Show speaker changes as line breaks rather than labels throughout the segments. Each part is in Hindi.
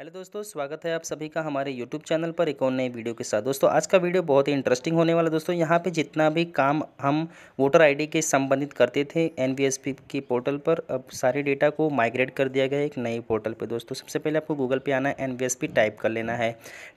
हेलो दोस्तों स्वागत है आप सभी का हमारे यूट्यूब चैनल पर एक और नई वीडियो के साथ दोस्तों आज का वीडियो बहुत ही इंटरेस्टिंग होने वाला दोस्तों यहाँ पे जितना भी काम हम वोटर आईडी के संबंधित करते थे एनवीएसपी के पोर्टल पर अब सारे डेटा को माइग्रेट कर दिया गया है एक नए पोर्टल पे दोस्तों सबसे पहले आपको गूगल पे आना है एन टाइप कर लेना है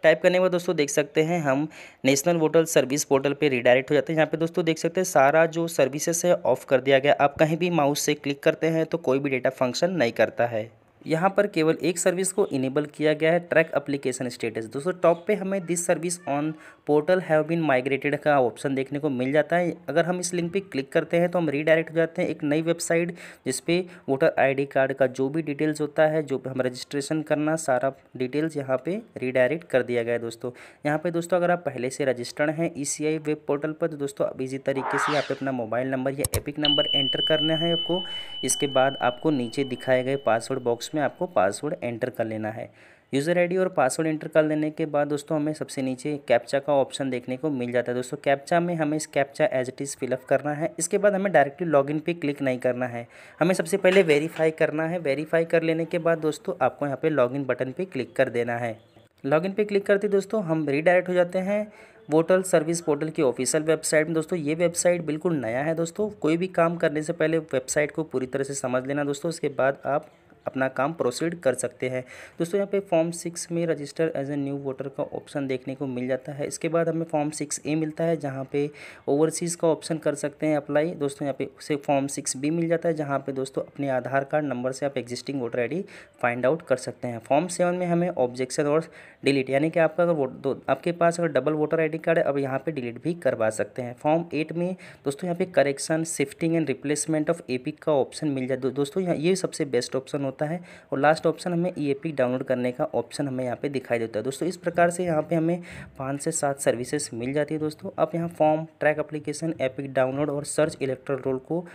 टाइप करने के दोस्तों देख सकते हैं हम नेशनल वोटर सर्विस पोर्टल पर रिडायरेक्ट हो जाते हैं यहाँ पर दोस्तों देख सकते हैं सारा जो सर्विसेस है ऑफ कर दिया गया आप कहीं भी माउस से क्लिक करते हैं तो कोई भी डेटा फंक्शन नहीं करता है यहाँ पर केवल एक सर्विस को इनेबल किया गया है ट्रैक अप्लीकेशन स्टेटस दोस्तों टॉप पे हमें this service on portal have been migrated का ऑप्शन देखने को मिल जाता है अगर हम इस लिंक पे क्लिक करते हैं तो हम रीडायरेक्ट हो जाते हैं एक नई वेबसाइट जिसपे वोटर आईडी कार्ड का जो भी डिटेल्स होता है जो हम रजिस्ट्रेशन करना सारा डिटेल्स यहाँ पर रीडायरेक्ट कर दिया गया है दोस्तों यहाँ पर दोस्तों अगर आप पहले से रजिस्टर्ड हैं ई e वेब पोर्टल पर तो दोस्तों अब इसी तरीके से यहाँ पर अपना मोबाइल नंबर या एपिक नंबर एंटर करना है आपको इसके बाद आपको नीचे दिखाए गए पासवर्ड बॉक्स उसमें में आपको पासवर्ड एंटर कर लेना है यूज़र आई और पासवर्ड एंटर कर लेने के बाद दोस्तों हमें सबसे नीचे कैप्चा का ऑप्शन देखने को मिल जाता है दोस्तों कैप्चा में हमें इस captcha as it is fill up करना है इसके बाद हमें डायरेक्टली लॉगिन पे क्लिक नहीं करना है हमें सबसे पहले वेरीफाई करना है वेरीफाई कर लेने के बाद दोस्तों आपको यहाँ पर लॉगिन बटन पर क्लिक कर देना है लॉगिन पे क्लिक करते दोस्तों हम रीडायरेक्ट हो जाते हैं वोटल सर्विस पोर्टल की ऑफिशियल वेबसाइट में दोस्तों ये वेबसाइट बिल्कुल नया है दोस्तों कोई भी काम करने से पहले वेबसाइट को पूरी तरह से समझ लेना दोस्तों उसके बाद आप अपना काम प्रोसीड कर सकते हैं दोस्तों यहाँ पे फॉर्म सिक्स में register as a new voter का ऑप्शन देखने को मिल जाता है इसके बाद हमें फॉर्म सिक्स ए मिलता है जहाँ पे ओवरसीज़ का ऑप्शन कर सकते हैं अप्लाई दोस्तों यहाँ पे उसे फॉर्म सिक्स बी मिल जाता है जहाँ पे दोस्तों अपने आधार कार्ड नंबर से आप existing voter I find out कर सकते हैं फॉर्म सेवन में हमें ऑब्जेक्शन और डिलीट यानी कि आपका अगर वोट आपके पास अगर डबल वोटर आई कार्ड है अब यहाँ पर डिलीट भी करवा सकते हैं फॉर्म एट में दोस्तों यहाँ पे correction shifting and replacement of a का ऑप्शन मिल जाए दोस्तों यहाँ ये सबसे बेस्ट ऑप्शन होता है और लास्ट ऑप्शन हमें ई e डाउनलोड करने का ऑप्शन हमें यहाँ पे दिखाई देता है दोस्तों इस प्रकार से यहाँ पे हमें पाँच से सात सर्विसेज मिल जाती है दोस्तों आप यहाँ form track application EPIC download और सर्च इलेक्ट्रल रोल को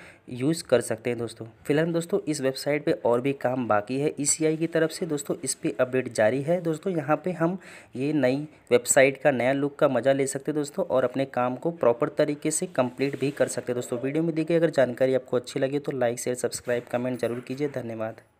यूज़ कर सकते हैं दोस्तों फिलहाल दोस्तों इस वेबसाइट पर और भी काम बाकी है ई e की तरफ से दोस्तों इस पर अपडेट जारी है दोस्तों यहाँ पर हम ये नई वेबसाइट का नया लुक का मज़ा ले सकते हैं दोस्तों और अपने काम को प्रॉपर तरीके से कंप्लीट भी कर सकते हैं दोस्तों वीडियो में देखिए अगर जानकारी आपको अच्छी लगे तो लाइक शेयर सब्सक्राइब कमेंट जरूर कीजिए धन्यवाद